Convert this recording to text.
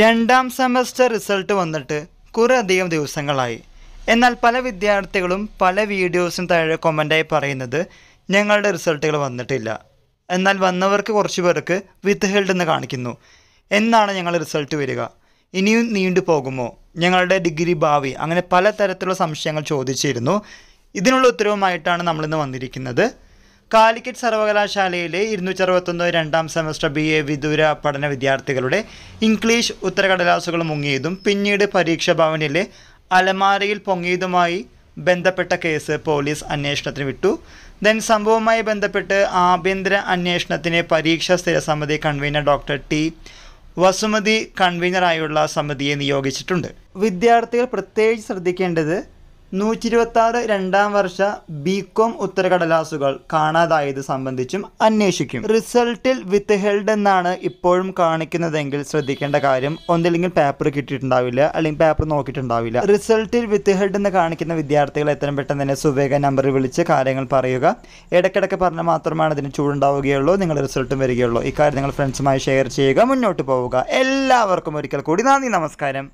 രണ്ടാം semester result വന്നിട്ട് അധികം ദിവസങ്ങളായി എന്നാൽ പല വിദ്യാർത്ഥികളും പല വീഡിയോസും താഴെ കൊമൻ്റായി പറയുന്നത് ഞങ്ങളുടെ റിസൾട്ടുകൾ വന്നിട്ടില്ല എന്നാൽ വന്നവർക്ക് കുറച്ച് പേർക്ക് വിത്ത് ഹെൽഡ് എന്ന് കാണിക്കുന്നു എന്നാണ് ഞങ്ങൾ റിസൾട്ട് വരിക ഇനിയും നീണ്ടു പോകുമോ ഞങ്ങളുടെ ഡിഗ്രി ഭാവി അങ്ങനെ പലതരത്തിലുള്ള സംശയങ്ങൾ ചോദിച്ചിരുന്നു ഇതിനുള്ള ഉത്തരവുമായിട്ടാണ് നമ്മളിന്ന് വന്നിരിക്കുന്നത് കാലിക്കറ്റ് സർവകലാശാലയിലെ ഇരുന്നൂറ്റി അറുപത്തൊന്ന് രണ്ടാം സെമസ്റ്റർ ബി എ വിദൂര പഠന വിദ്യാർത്ഥികളുടെ ഇംഗ്ലീഷ് ഉത്തരകടലാസുകൾ മുങ്ങിയതും പിന്നീട് പരീക്ഷാഭവനിലെ അലമാരയിൽ പൊങ്ങിയതുമായി ബന്ധപ്പെട്ട കേസ് പോലീസ് അന്വേഷണത്തിന് വിട്ടു ദൻ സംഭവവുമായി ബന്ധപ്പെട്ട് ആഭ്യന്തര അന്വേഷണത്തിന് പരീക്ഷാ സ്ഥിരസമിതി കൺവീനർ ഡോക്ടർ ടി വസുമതി കൺവീനറായുള്ള സമിതിയെ നിയോഗിച്ചിട്ടുണ്ട് വിദ്യാർത്ഥികൾ പ്രത്യേകിച്ച് ശ്രദ്ധിക്കേണ്ടത് നൂറ്റിയിരുപത്താറ് രണ്ടാം വർഷ ബി കോം ഉത്തരകടലാസുകൾ കാണാതായത് സംബന്ധിച്ചും അന്വേഷിക്കും റിസൾട്ടിൽ വിത്ത് ഹെൽഡ് എന്നാണ് ഇപ്പോഴും കാണിക്കുന്നതെങ്കിൽ ശ്രദ്ധിക്കേണ്ട കാര്യം ഒന്നില്ലെങ്കിൽ പേപ്പർ കിട്ടിയിട്ടുണ്ടാവില്ല അല്ലെങ്കിൽ പേപ്പർ നോക്കിയിട്ടുണ്ടാവില്ല റിസൾട്ടിൽ വിത്ത് ഹെൽഡ് എന്ന് കാണിക്കുന്ന വിദ്യാർത്ഥികൾ എത്രയും പെട്ടെന്ന് തന്നെ സുവേഗ നമ്പറിൽ വിളിച്ച് കാര്യങ്ങൾ പറയുക ഇടയ്ക്കിടയ്ക്ക് പറഞ്ഞാൽ മാത്രമാണ് ഇതിന് ചൂടുണ്ടാവുകയുള്ളൂ നിങ്ങൾ റിസൾട്ടും വരികയുള്ളൂ ഇക്കാര്യം നിങ്ങൾ ഫ്രണ്ട്സുമായി ഷെയർ ചെയ്യുക മുന്നോട്ട് പോവുക എല്ലാവർക്കും ഒരിക്കൽ കൂടി നന്ദി നമസ്കാരം